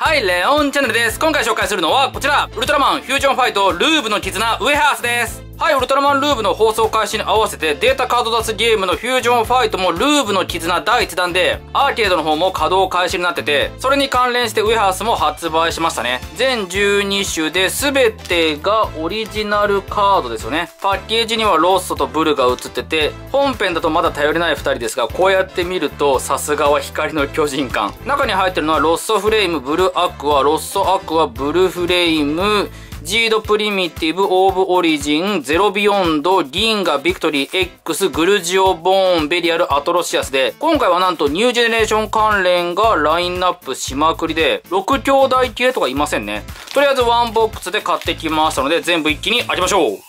はい、レオンチャンネルです。今回紹介するのはこちら、ウルトラマン、フュージョンファイト、ルーブの絆、ウエハースです。はい、ウルトラマンルーブの放送開始に合わせてデータカード出すゲームのフュージョンファイトもルーブの絆第1弾で、アーケードの方も稼働開始になってて、それに関連してウェハースも発売しましたね。全12種で全てがオリジナルカードですよね。パッケージにはロッストとブルが映ってて、本編だとまだ頼りない2人ですが、こうやって見るとさすがは光の巨人感。中に入ってるのはロッソフレーム、ブルアクア、ロッソアクア、ブルフレーム、ジードプリミティブ、オーブオリジン、ゼロビヨンド、ギンガ、ビクトリー、X、グルジオ、ボーン、ベリアル、アトロシアスで、今回はなんとニュージェネレーション関連がラインナップしまくりで、6兄弟系とかいませんね。とりあえずワンボックスで買ってきましたので、全部一気に開けましょう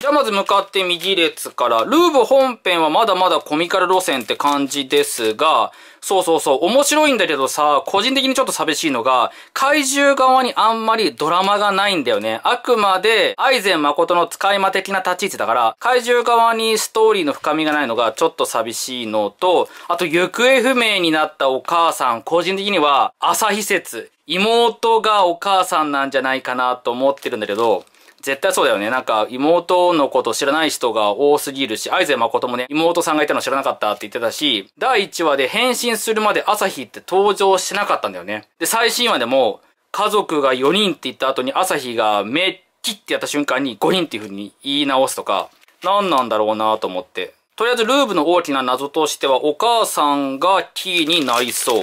じゃあまず向かって右列から、ルーブ本編はまだまだコミカル路線って感じですが、そうそうそう、面白いんだけどさ、個人的にちょっと寂しいのが、怪獣側にあんまりドラマがないんだよね。あくまで、アイゼン誠の使い魔的な立ち位置だから、怪獣側にストーリーの深みがないのがちょっと寂しいのと、あと行方不明になったお母さん、個人的には、朝日説、妹がお母さんなんじゃないかなと思ってるんだけど、絶対そうだよね。なんか、妹のこと知らない人が多すぎるし、まこ誠もね、妹さんがいたの知らなかったって言ってたし、第1話で変身するまで朝日って登場してなかったんだよね。で、最新話でも、家族が4人って言った後に朝日が目切ってやった瞬間に5人っていう風に言い直すとか、何なんだろうなと思って。とりあえず、ルーブの大きな謎としては、お母さんがキーになりそう。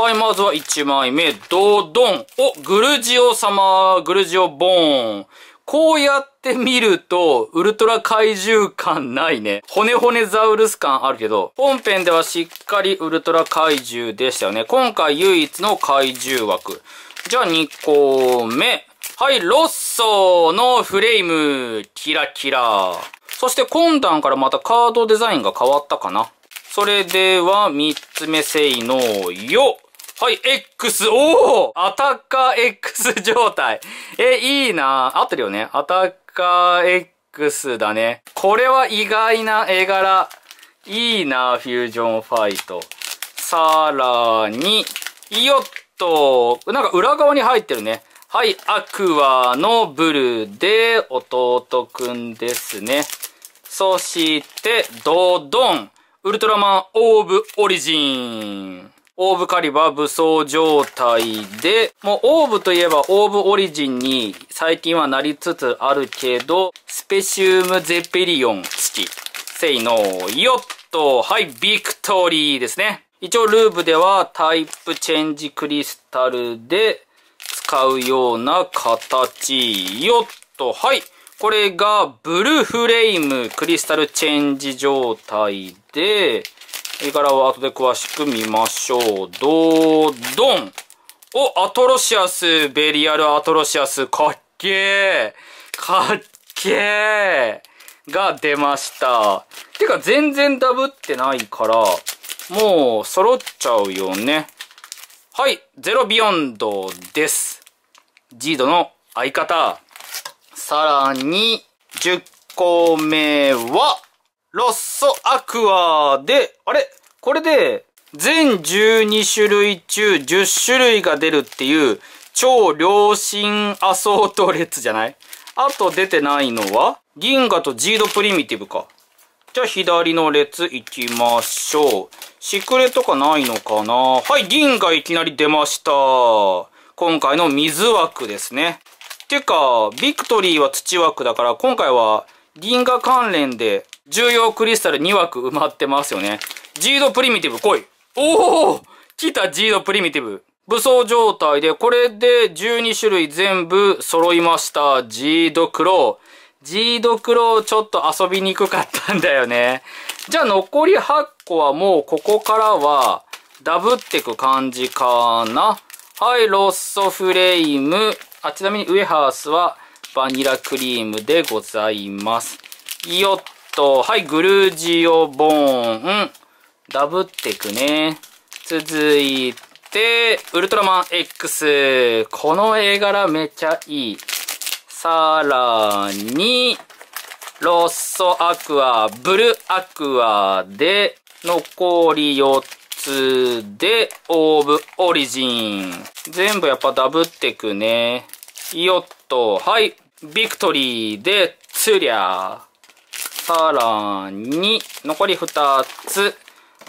はい、まずは1枚目、ドドン。お、グルジオ様、グルジオボーン。こうやって見ると、ウルトラ怪獣感ないね。骨骨ザウルス感あるけど、本編ではしっかりウルトラ怪獣でしたよね。今回唯一の怪獣枠。じゃあ2個目。はい、ロッソのフレーム。キラキラ。そして今段からまたカードデザインが変わったかな。それでは3つ目せいのよはい、X、おおアタッカー X 状態。え、いいな合ってるよねアタッカー X だね。これは意外な絵柄。いいなフュージョンファイト。さらに、よっと、なんか裏側に入ってるね。はい、アクアのブルーで弟くんですね。そして、ドドン、ウルトラマンオーブオリジン。オーブカリバー武装状態で、もうオーブといえばオーブオリジンに最近はなりつつあるけど、スペシウムゼペリオン付き。せいのよっと、はい、ビクトリーですね。一応ルーブではタイプチェンジクリスタルで使うような形よっと、はい。これがブルーフレームクリスタルチェンジ状態で、絵柄を後で詳しく見ましょう。ドードンお、アトロシアス、ベリアルアトロシアス、かっけーかっけーが出ました。てか全然ダブってないから、もう揃っちゃうよね。はい、ゼロビヨンドです。ジードの相方。さらに、10個目は、ロッソアクアで、あれこれで、全12種類中10種類が出るっていう、超良心アソート列じゃないあと出てないのは、銀河とジードプリミティブか。じゃあ左の列行きましょう。シクレとかないのかなはい、銀河いきなり出ました。今回の水枠ですね。てか、ビクトリーは土枠だから、今回は銀河関連で重要クリスタル2枠埋まってますよね。ジードプリミティブ来いおお来たジードプリミティブ。武装状態で、これで12種類全部揃いました。ジードクロー。ジードクローちょっと遊びにくかったんだよね。じゃあ残り8個はもうここからはダブってく感じかな。はい、ロッソフレイム。あ、ちなみにウエハースはバニラクリームでございます。よっと、はい、グルジオボーン。ダブってくね。続いて、ウルトラマン X。この絵柄めちゃいい。さらに、ロッソアクア、ブルアクアで、残り4つで、オーブオリジン。全部やっぱダブってくね。よっと、はい、ビクトリーでツリゃさらに、残り2つ。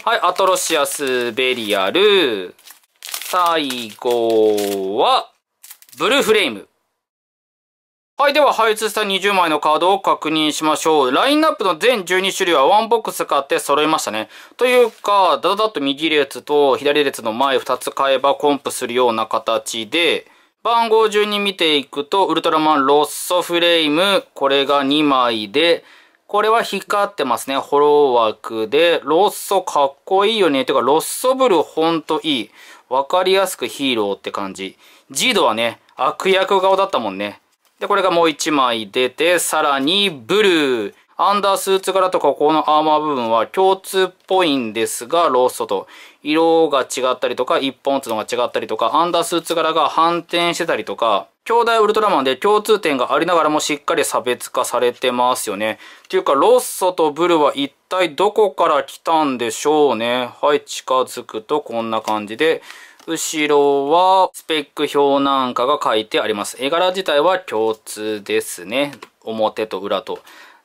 はい、アトロシアスベリアル。最後は、ブルーフレーム。はい。では、配置した20枚のカードを確認しましょう。ラインナップの全12種類はワンボックス買って揃いましたね。というか、だだっと右列と左列の前2つ買えばコンプするような形で、番号順に見ていくと、ウルトラマンロッソフレーム、これが2枚で、これは光ってますね。ホロー枠で、ロッソかっこいいよね。てか、ロッソブルほんといい。わかりやすくヒーローって感じ。ジードはね、悪役顔だったもんね。で、これがもう1枚出て、さらにブルー。アンダースーツ柄とかこのアーマー部分は共通っぽいんですが、ローストと。色が違ったりとか、一本打つのが違ったりとか、アンダースーツ柄が反転してたりとか、兄弟ウルトラマンで共通点がありながらもしっかり差別化されてますよね。っていうか、ロッソとブルは一体どこから来たんでしょうね。はい、近づくとこんな感じで、後ろはスペック表なんかが書いてあります。絵柄自体は共通ですね。表と裏と。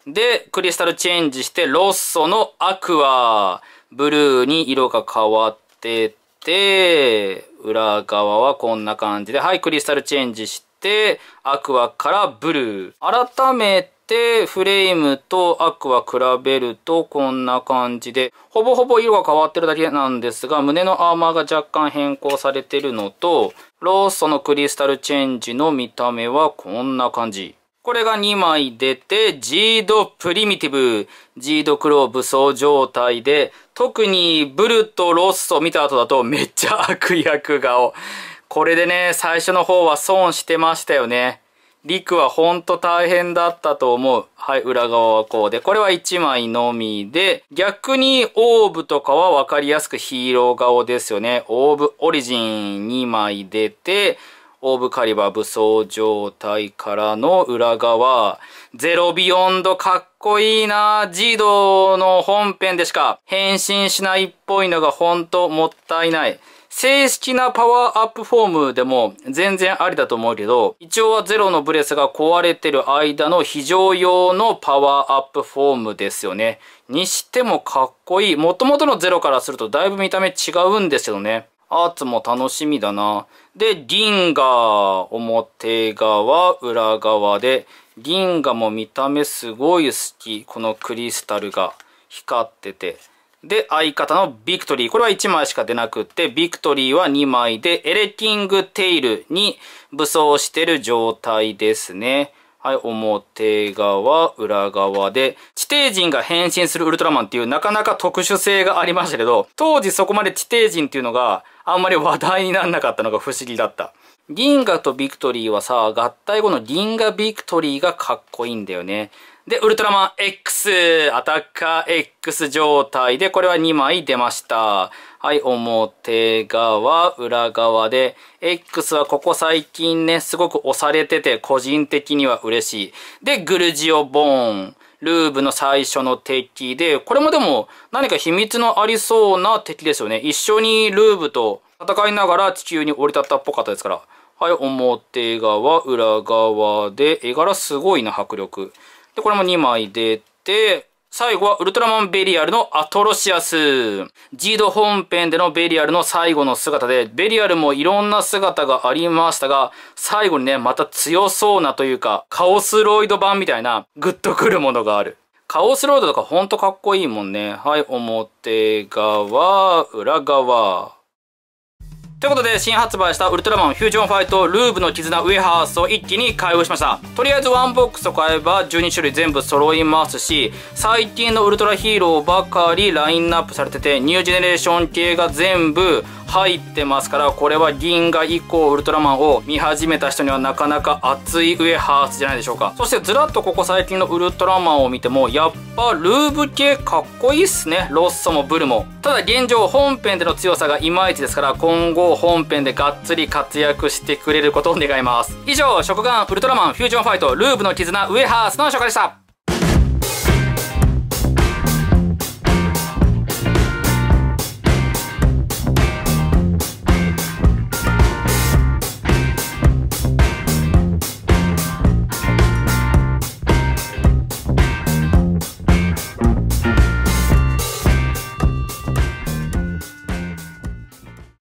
で、クリスタルチェンジして、ロッソのアクア。ブルーに色が変わってて、裏側はこんな感じで、はい、クリスタルチェンジして、アクアからブルー。改めて、フレームとアクア比べるとこんな感じで、ほぼほぼ色が変わってるだけなんですが、胸のアーマーが若干変更されてるのと、ローソのクリスタルチェンジの見た目はこんな感じ。これが2枚出て、G ドプリミティブ、G ドクロー武装状態で、特にブルとロッソ見た後だとめっちゃ悪役顔。これでね、最初の方は損してましたよね。リクはほんと大変だったと思う。はい、裏側はこうで。これは1枚のみで、逆にオーブとかはわかりやすくヒーロー顔ですよね。オーブオリジン2枚出て、オーブカリバー武装状態からの裏側、ゼロビヨンドかっこいいな児童の本編でしか変身しないっぽいのがほんともったいない。正式なパワーアップフォームでも全然ありだと思うけど、一応はゼロのブレスが壊れてる間の非常用のパワーアップフォームですよね。にしてもかっこいい。もともとのゼロからするとだいぶ見た目違うんですけどね。アーツも楽しみだな。で、銀河、表側、裏側で、銀河も見た目すごい好き。このクリスタルが光ってて。で、相方のビクトリー。これは1枚しか出なくって、ビクトリーは2枚で、エレキングテイルに武装してる状態ですね。はい、表側、裏側で、地底人が変身するウルトラマンっていうなかなか特殊性がありましたけど、当時そこまで地底人っていうのがあんまり話題にならなかったのが不思議だった。銀河とビクトリーはさ、合体後の銀河ビクトリーがかっこいいんだよね。で、ウルトラマン X、アタッカー X 状態で、これは2枚出ました。はい、表側、裏側で、X はここ最近ね、すごく押されてて、個人的には嬉しい。で、グルジオ・ボーン。ルーブの最初の敵で、これもでも何か秘密のありそうな敵ですよね。一緒にルーブと戦いながら地球に降り立ったっぽかったですから。はい、表側、裏側で、絵柄すごいな、迫力。で、これも2枚出て、最後はウルトラマンベリアルのアトロシアス。ジード本編でのベリアルの最後の姿で、ベリアルもいろんな姿がありましたが、最後にね、また強そうなというか、カオスロイド版みたいな、グッとくるものがある。カオスロイドとかほんとかっこいいもんね。はい、表側、裏側。ということで、新発売したウルトラマンフュージョンファイトルーブの絆ウェハースを一気に開封しました。とりあえずワンボックスを買えば12種類全部揃いますし、最近のウルトラヒーローばかりラインナップされてて、ニュージェネレーション系が全部入ってますからこれは銀河以降ウルトラマンを見始めた人にはなかなか熱い上スじゃないでしょうかそしてずらっとここ最近のウルトラマンを見てもやっぱルーブ系かっこいいっすねロッソもブルもただ現状本編での強さがいまいちですから今後本編でがっつり活躍してくれることを願います以上「食玩ウルトラマンフュージョンファイトルーブの絆ウエハース」の紹介でした